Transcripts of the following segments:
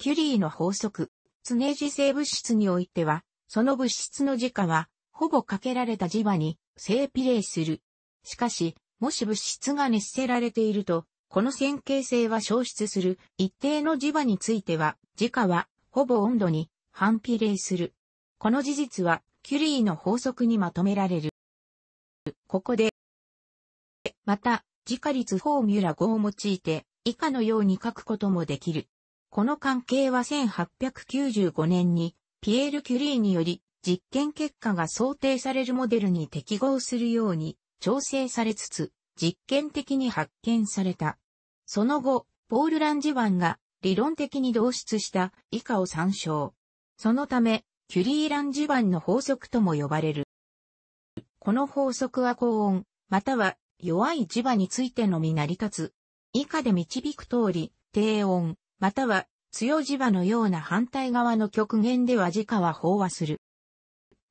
キュリーの法則、常時性物質においては、その物質の磁化は、ほぼかけられた磁場に性比例する。しかし、もし物質が熱せられていると、この線形性は消失する一定の磁場については、磁化はほぼ温度に反比例する。この事実は、キュリーの法則にまとめられる。ここで、また、磁化率フォーミュラ5を用いて、以下のように書くこともできる。この関係は1895年にピエール・キュリーにより実験結果が想定されるモデルに適合するように調整されつつ実験的に発見された。その後、ポール・ランジワンが理論的に導出した以下を参照。そのため、キュリー・ランジワンの法則とも呼ばれる。この法則は高温、または弱い磁場についてのみ成り立つ。以下で導く通り、低温、または強磁場のような反対側の極限では磁化は飽和する。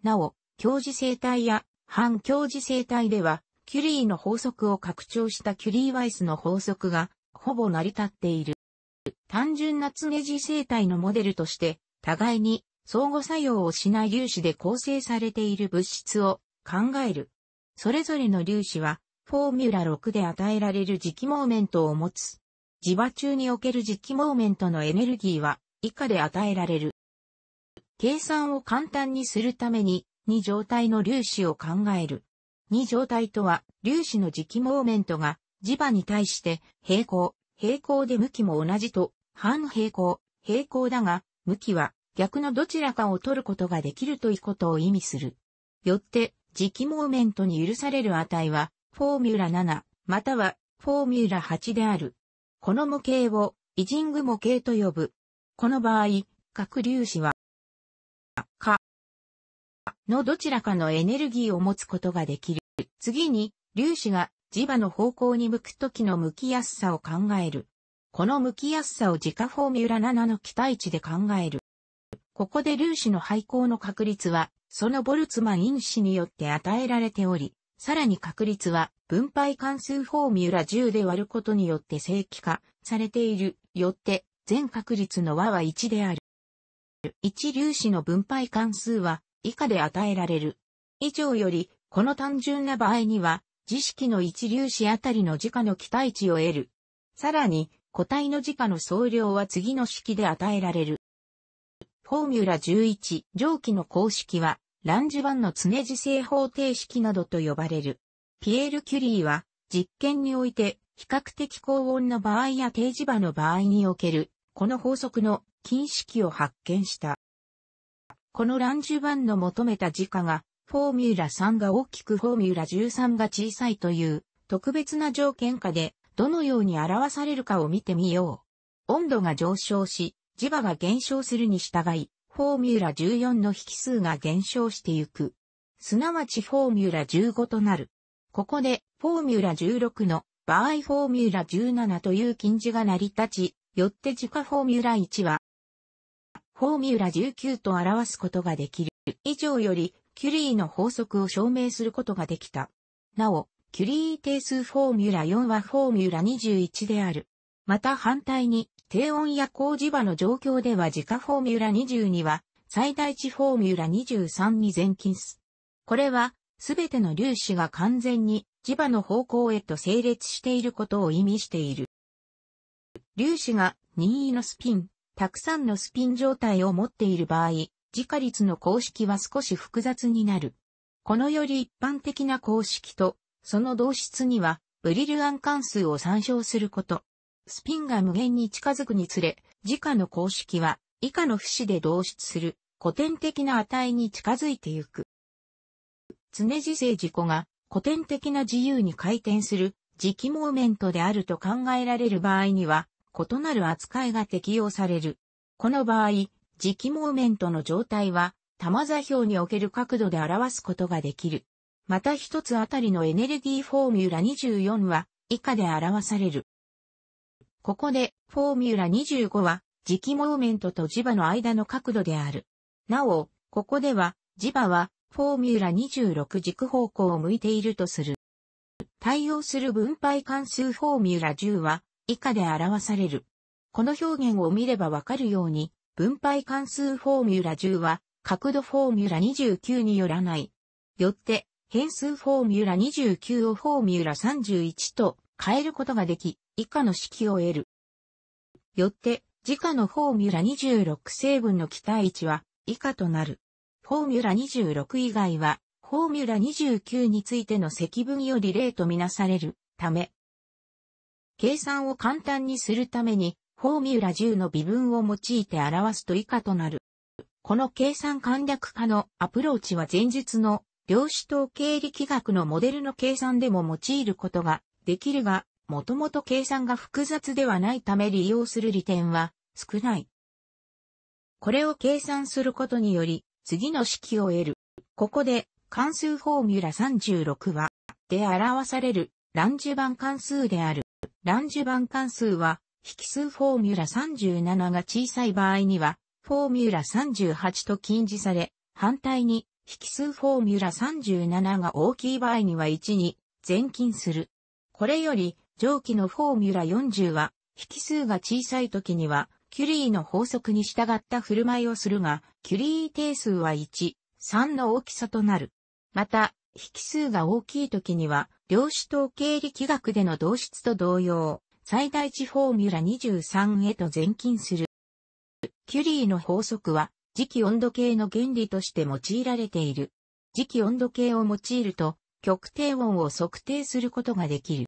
なお、強磁性体や反強磁性体では、キュリーの法則を拡張したキュリーワイスの法則がほぼ成り立っている。単純な常磁性体のモデルとして、互いに相互作用をしない粒子で構成されている物質を考える。それぞれの粒子は、フォーミュラ6で与えられる磁気モーメントを持つ。磁場中における磁気モーメントのエネルギーは以下で与えられる。計算を簡単にするために、2状態の粒子を考える。2状態とは、粒子の磁気モーメントが磁場に対して平行、平行で向きも同じと、半平行、平行だが、向きは逆のどちらかを取ることができるということを意味する。よって、磁気モーメントに許される値は、フォーミュラ7、または、フォーミュラ8である。この模型をイジング模型と呼ぶ。この場合、核粒子は、か、のどちらかのエネルギーを持つことができる。次に、粒子が磁場の方向に向くときの向きやすさを考える。この向きやすさを自家フォーミュラ7の期待値で考える。ここで粒子の配光の確率は、そのボルツマン因子によって与えられており、さらに確率は分配関数フォーミュラ10で割ることによって正規化されている。よって、全確率の和は1である。一粒子の分配関数は以下で与えられる。以上より、この単純な場合には、自式の一粒子あたりの時価の期待値を得る。さらに、個体の時価の総量は次の式で与えられる。フォーミュラ11、上記の公式は、ランジワンの常時性方程式などと呼ばれる。ピエール・キュリーは、実験において、比較的高温の場合や定時場の場合における、この法則の近式を発見した。このランジュバンの求めた時価が、フォーミュラ3が大きくフォーミュラ13が小さいという特別な条件下でどのように表されるかを見てみよう。温度が上昇し、磁場が減少するに従い、フォーミュラ14の引数が減少してゆく。すなわちフォーミュラ15となる。ここで、フォーミュラ16の場合フォーミュラ17という近似が成り立ち、よって自家フォーミュラ1は、フォーミュラ19と表すことができる。以上より、キュリーの法則を証明することができた。なお、キュリー定数フォーミュラ4はフォーミュラ21である。また反対に、低温や工事場の状況では自家フォーミュラ22は最大値フォーミュラ23に前近す。これは、すべての粒子が完全に磁場の方向へと整列していることを意味している。粒子が任意のスピン、たくさんのスピン状態を持っている場合、磁化率の公式は少し複雑になる。このより一般的な公式と、その同質には、ブリルアン関数を参照することスピンが無限に近づくにつれ、時価の公式は以下の節で導出する古典的な値に近づいてゆく。常時性自己が古典的な自由に回転する磁気モーメントであると考えられる場合には、異なる扱いが適用される。この場合、磁気モーメントの状態は、玉座標における角度で表すことができる。また一つあたりのエネルギーフォーミュラ24は、以下で表される。ここで、フォーミュラ25は、磁気モーメントと磁場の間の角度である。なお、ここでは、磁場は、フォーミュラ26軸方向を向いているとする。対応する分配関数フォーミュラ10は、以下で表される。この表現を見ればわかるように、分配関数フォーミュラ10は、角度フォーミュラ29によらない。よって、変数フォーミュラ29をフォーミュラ31と変えることができ、以下の式を得る。よって、時価のフォーミュラ26成分の期待値は以下となる。フォーミュラ26以外は、フォーミュラ29についての積分より例とみなされるため、計算を簡単にするために、フォーミュラ10の微分を用いて表すと以下となる。この計算簡略化のアプローチは前述の量子統計力学のモデルの計算でも用いることができるが、もともと計算が複雑ではないため利用する利点は少ない。これを計算することにより、次の式を得る。ここで、関数フォーミュラ36は、で表される、ランジュ版関数である。ランジュ版関数は、引数フォーミュラ37が小さい場合には、フォーミュラ38と禁じされ、反対に、引数フォーミュラ37が大きい場合には1に、前禁する。これより、上記のフォーミュラ40は、引数が小さい時には、キュリーの法則に従った振る舞いをするが、キュリー定数は1、3の大きさとなる。また、引数が大きい時には、量子統計力学での同質と同様、最大値フォーミュラ23へと前近する。キュリーの法則は、磁気温度計の原理として用いられている。磁気温度計を用いると、極低温を測定することができる。